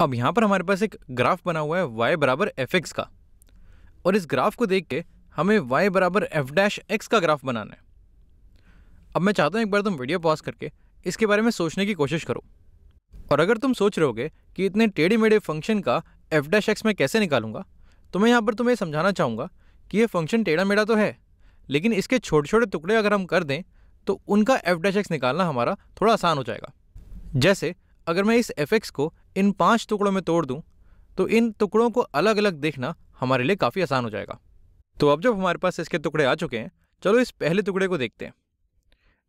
अब यहाँ पर हमारे पास एक ग्राफ बना हुआ है वाई बराबर एफ एक्स का और इस ग्राफ को देख के हमें वाई बराबर एफ डैश एक्स का ग्राफ बनाना है अब मैं चाहता हूँ एक बार तुम वीडियो पॉज करके इसके बारे में सोचने की कोशिश करो और अगर तुम सोच रहे होगे कि इतने टेढ़े मेढ़े फंक्शन का एफ डैश एक्स मैं कैसे निकालूंगा तो मैं यहाँ पर तुम्हें समझाना चाहूँगा कि ये फंक्शन टेढ़ा मेढ़ा तो है लेकिन इसके छोटे छोटे टुकड़े अगर हम कर दें तो उनका एफ डैश एक्स निकालना हमारा थोड़ा आसान हो जाएगा जैसे अगर मैं इस एफ एक्स को इन पांच टुकड़ों में तोड़ दूं तो इन टुकड़ों को अलग अलग देखना हमारे लिए काफ़ी आसान हो जाएगा तो अब जब हमारे पास इसके टुकड़े आ चुके हैं चलो इस पहले टुकड़े को देखते हैं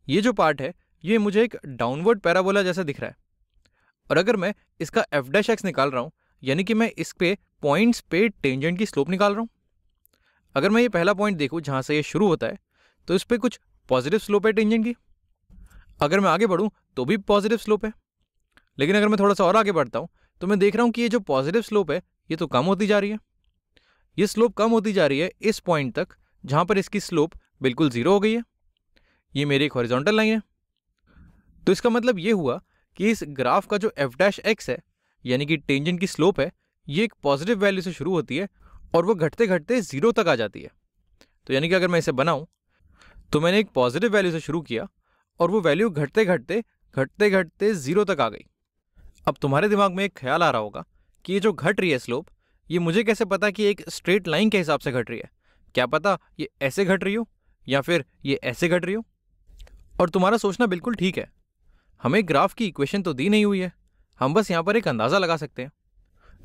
ये जो पार्ट है ये मुझे एक डाउनवर्ड पैराबोला जैसा दिख रहा है और अगर मैं इसका एफ डैश एक्स निकाल रहा हूँ यानी कि मैं इस पे पॉइंट्स पे टेंजेंट की स्लोप निकाल रहा हूँ अगर मैं ये पहला पॉइंट देखूँ जहाँ से ये शुरू होता है तो इस पर कुछ पॉजिटिव स्लोप है टेंजेंट की अगर मैं आगे बढ़ूँ तो भी पॉजिटिव स्लोप है लेकिन अगर मैं थोड़ा सा और आगे बढ़ता हूँ तो मैं देख रहा हूँ कि ये जो पॉजिटिव स्लोप है ये तो कम होती जा रही है ये स्लोप कम होती जा रही है इस पॉइंट तक जहाँ पर इसकी स्लोप बिल्कुल ज़ीरो हो गई है ये मेरी एक हॉरिजॉन्टल लाइन है तो इसका मतलब ये हुआ कि इस ग्राफ का जो एफ डैश एक्स है यानी कि टेंजेंट की स्लोप है ये एक पॉजिटिव वैल्यू से शुरू होती है और वो घटते घटते ज़ीरो तक आ जाती है तो यानी कि अगर मैं इसे बनाऊँ तो मैंने एक पॉजिटिव वैल्यू से शुरू किया और वो वैल्यू घटते घटते घटते घटते ज़ीरो तक आ गई अब तुम्हारे दिमाग में एक ख्याल आ रहा होगा कि ये जो घट रही है स्लोप ये मुझे कैसे पता कि एक स्ट्रेट लाइन के हिसाब से घट रही है क्या पता ये ऐसे घट रही हो या फिर ये ऐसे घट रही हो और तुम्हारा सोचना बिल्कुल ठीक है हमें ग्राफ की इक्वेशन तो दी नहीं हुई है हम बस यहाँ पर एक अंदाज़ा लगा सकते हैं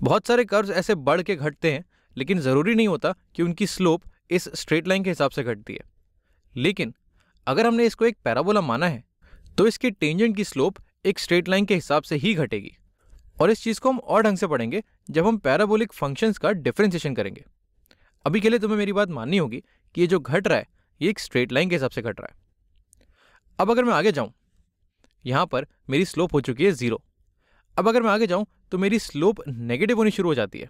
बहुत सारे कर्व्स ऐसे बढ़ के घटते हैं लेकिन ज़रूरी नहीं होता कि उनकी स्लोप इस स्ट्रेट लाइन के हिसाब से घटती है लेकिन अगर हमने इसको एक पैराबोला माना है तो इसके टेंजेंट की स्लोप एक स्ट्रेट लाइन के हिसाब से ही घटेगी और इस चीज़ को हम और ढंग से पढ़ेंगे जब हम पैराबोलिक फंक्शंस का डिफ्रेंसिएशन करेंगे अभी के लिए तुम्हें मेरी बात माननी होगी कि ये जो घट रहा है ये एक स्ट्रेट लाइन के हिसाब से घट रहा है अब अगर मैं आगे जाऊँ यहाँ पर मेरी स्लोप हो चुकी है ज़ीरो अब अगर मैं आगे जाऊँ तो मेरी स्लोप नेगेटिव होनी शुरू हो जाती है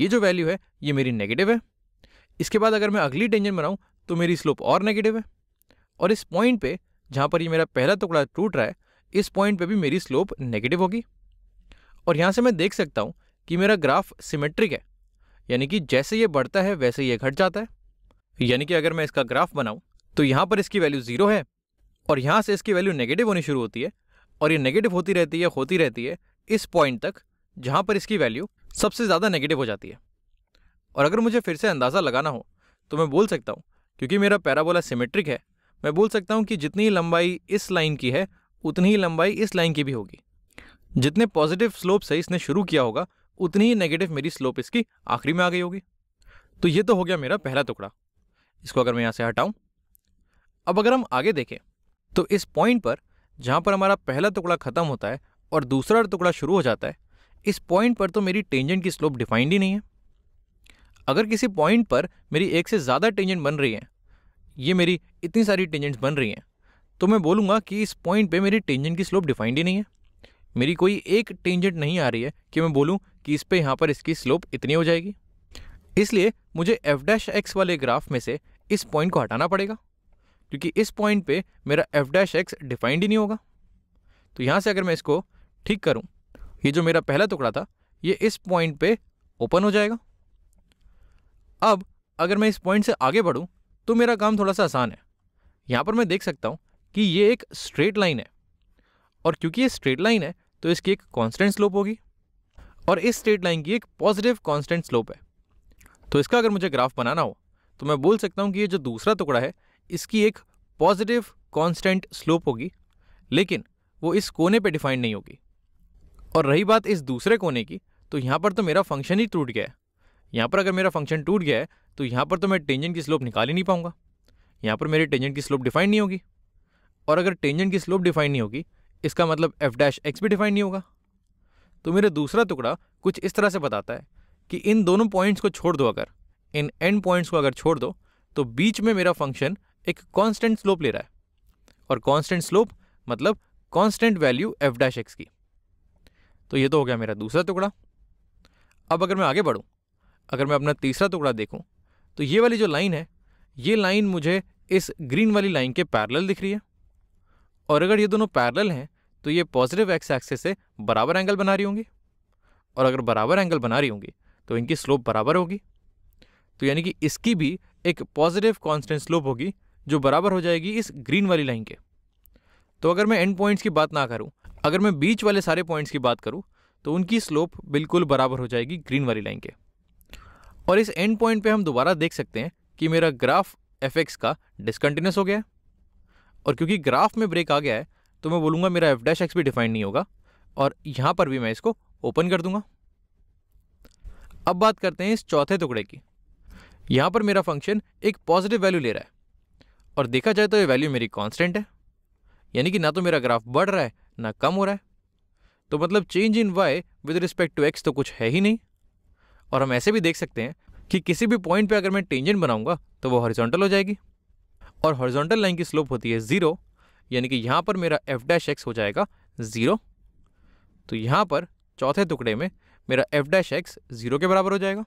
ये जो वैल्यू है ये मेरी नेगेटिव है इसके बाद अगर मैं अगली टेंजन बनाऊँ तो मेरी स्लोप और नेगेटिव है और इस पॉइंट पे जहाँ पर ये मेरा पहला टुकड़ा टूट रहा है इस पॉइंट पे भी मेरी स्लोप नेगेटिव होगी और यहाँ से मैं देख सकता हूँ कि मेरा ग्राफ सिमेट्रिक है यानी कि जैसे ये बढ़ता है वैसे ये घट जाता है यानी कि अगर मैं इसका ग्राफ बनाऊँ तो यहाँ पर इसकी वैल्यू ज़ीरो है और यहाँ से इसकी वैल्यू नेगेटिव होनी शुरू होती है और ये नेगेटिव होती रहती है होती रहती है इस पॉइंट तक जहाँ पर इसकी वैल्यू सबसे ज़्यादा नेगेटिव हो जाती है और अगर मुझे फिर से अंदाज़ा लगाना हो तो मैं बोल सकता हूँ क्योंकि मेरा पैराबोला सिमेट्रिक है मैं बोल सकता हूँ कि जितनी लंबाई इस लाइन की है उतनी ही लंबाई इस लाइन की भी होगी जितने पॉजिटिव स्लोप से इसने शुरू किया होगा उतनी ही नेगेटिव मेरी स्लोप इसकी आखिरी में आ गई होगी तो ये तो हो गया मेरा पहला टुकड़ा इसको अगर मैं यहाँ से हटाऊँ अब अगर हम आगे देखें तो इस पॉइंट पर जहाँ पर हमारा पहला टुकड़ा ख़त्म होता है और दूसरा टुकड़ा शुरू हो जाता है इस पॉइंट पर तो मेरी टेंजेंट की स्लोप डिफाइंड ही नहीं है अगर किसी पॉइंट पर मेरी एक से ज़्यादा टेंजेंट बन रही हैं ये मेरी इतनी सारी टेंजेंट्स बन रही हैं तो मैं बोलूँगा कि इस पॉइंट पे मेरी टेंजेंट की स्लोप डिफाइंड ही नहीं है मेरी कोई एक टेंजेंट नहीं आ रही है कि मैं बोलूँ कि इस पर यहाँ पर इसकी स्लोप इतनी हो जाएगी इसलिए मुझे एफ डैश एक्स वाले ग्राफ में से इस पॉइंट को हटाना पड़ेगा क्योंकि इस पॉइंट पे मेरा एफ डैश एक्स डिफाइंड ही नहीं होगा तो यहाँ से अगर मैं इसको ठीक करूँ ये जो मेरा पहला टुकड़ा था ये इस पॉइंट पे ओपन हो जाएगा अब अगर मैं इस पॉइंट से आगे बढ़ूँ तो मेरा काम थोड़ा सा आसान है यहाँ पर मैं देख सकता हूँ कि ये एक स्ट्रेट लाइन है और क्योंकि ये स्ट्रेट लाइन है तो इसकी एक कांस्टेंट स्लोप होगी और इस स्ट्रेट लाइन की एक पॉजिटिव कांस्टेंट स्लोप है तो इसका अगर मुझे ग्राफ बनाना हो तो मैं बोल सकता हूँ कि ये जो दूसरा टुकड़ा है इसकी एक पॉजिटिव कांस्टेंट स्लोप होगी लेकिन वो इस कोने पे डिफाइंड नहीं होगी और रही बात इस दूसरे कोने की तो यहाँ पर तो मेरा फंक्शन ही टूट गया है यहाँ पर अगर मेरा फंक्शन टूट गया है तो यहाँ पर तो मैं टेंजेंट की स्लोप निकाल ही नहीं पाऊंगा यहाँ पर मेरी टेंजेंट की स्लोप डिफाइन नहीं होगी और अगर टेंजेंट की स्लोप डिफाइन नहीं होगी इसका मतलब एफ डैश एक्स भी डिफाइन नहीं होगा तो मेरा दूसरा टुकड़ा कुछ इस तरह से बताता है कि इन दोनों पॉइंट्स को छोड़ दो अगर इन एंड पॉइंट्स को अगर छोड़ दो तो बीच में मेरा फंक्शन एक कांस्टेंट स्लोप ले रहा है और कांस्टेंट स्लोप मतलब constant value F dash X की तो ये तो हो गया मेरा दूसरा टुकड़ा अब अगर मैं आगे बढ़ूँ अगर मैं अपना तीसरा टुकड़ा देखूँ तो ये वाली जो लाइन है ये लाइन मुझे इस ग्रीन वाली लाइन के पैरल दिख रही है और अगर ये दोनों पैरेलल हैं तो ये पॉजिटिव एक्स एक्सेस से बराबर एंगल बना रही होंगी और अगर बराबर एंगल बना रही होंगी तो इनकी स्लोप बराबर होगी तो यानी कि इसकी भी एक पॉजिटिव कॉन्स्टेंट स्लोप होगी जो बराबर हो जाएगी इस ग्रीन वाली लाइन के तो अगर मैं एंड पॉइंट्स की बात ना करूं अगर मैं बीच वाले सारे पॉइंट्स की बात करूँ तो उनकी स्लोप बिल्कुल बराबर हो जाएगी ग्रीन वाली लाइन के और इस एंड पॉइंट पे हम दोबारा देख सकते हैं कि मेरा ग्राफ एफ का डिसकंटिन्यूस हो गया है और क्योंकि ग्राफ में ब्रेक आ गया है तो मैं बोलूँगा मेरा एफ डैश एक्स भी डिफाइंड नहीं होगा और यहाँ पर भी मैं इसको ओपन कर दूँगा अब बात करते हैं इस चौथे टुकड़े की यहाँ पर मेरा फंक्शन एक पॉजिटिव वैल्यू ले रहा है और देखा जाए तो ये वैल्यू मेरी कांस्टेंट है यानी कि ना तो मेरा ग्राफ बढ़ रहा है ना कम हो रहा है तो मतलब change in Y with respect to X तो कुछ है ही नहीं और हम ऐसे भी देख सकते हैं कि किसी भी पॉइंट पे अगर मैं टेंजेंट बनाऊंगा तो वो हॉरिजॉन्टल हो जाएगी और हॉरिजॉन्टल लाइन की स्लोप होती है ज़ीरो यानी कि यहाँ पर मेरा एफ डैश एक्स हो जाएगा ज़ीरो तो यहाँ पर चौथे टुकड़े में मेरा एफ डैश एक्स ज़ीरो के बराबर हो जाएगा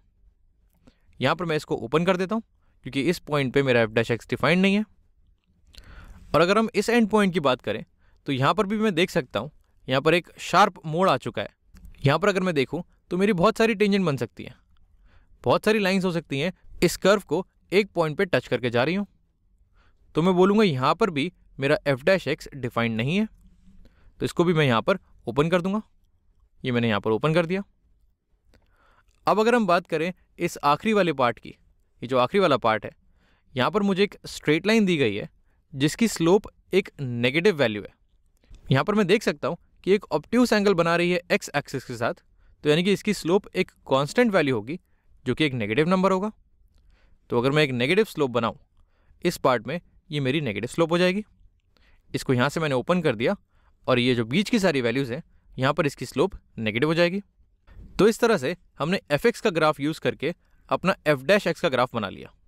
यहाँ पर मैं इसको ओपन कर देता हूँ क्योंकि इस पॉइंट पे मेरा एफ डैश एक्स डिफाइंड नहीं है और अगर हम इस एंड पॉइंट की बात करें तो यहाँ पर भी मैं देख सकता हूँ यहाँ पर एक शार्प मोड़ आ चुका है यहाँ पर अगर मैं देखूँ तो मेरी बहुत सारी टेंजेंट बन सकती है बहुत सारी लाइन्स हो सकती हैं इस कर्व को एक पॉइंट पर टच करके जा रही हूँ तो मैं बोलूँगा यहाँ पर भी मेरा एफ डैश एक्स डिफाइंड नहीं है तो इसको भी मैं यहाँ पर ओपन कर दूँगा ये मैंने यहाँ पर ओपन कर दिया अब अगर हम बात करें इस आखिरी वाले पार्ट की ये जो आखिरी वाला पार्ट है यहाँ पर मुझे एक स्ट्रेट लाइन दी गई है जिसकी स्लोप एक नेगेटिव वैल्यू है यहाँ पर मैं देख सकता हूँ कि एक ऑप्टिव एंगल बना रही है एक्स एक्सिस के साथ तो यानी कि इसकी स्लोप एक कांस्टेंट वैल्यू होगी जो कि एक नेगेटिव नंबर होगा तो अगर मैं एक नेगेटिव स्लोप बनाऊँ इस पार्ट में ये मेरी नेगेटिव स्लोप हो जाएगी इसको यहाँ से मैंने ओपन कर दिया और ये जो बीच की सारी वैल्यूज़ हैं यहाँ पर इसकी स्लोप नेगेटिव हो जाएगी तो इस तरह से हमने एफ का ग्राफ यूज़ करके अपना एफ डैश एक्स का ग्राफ बना लिया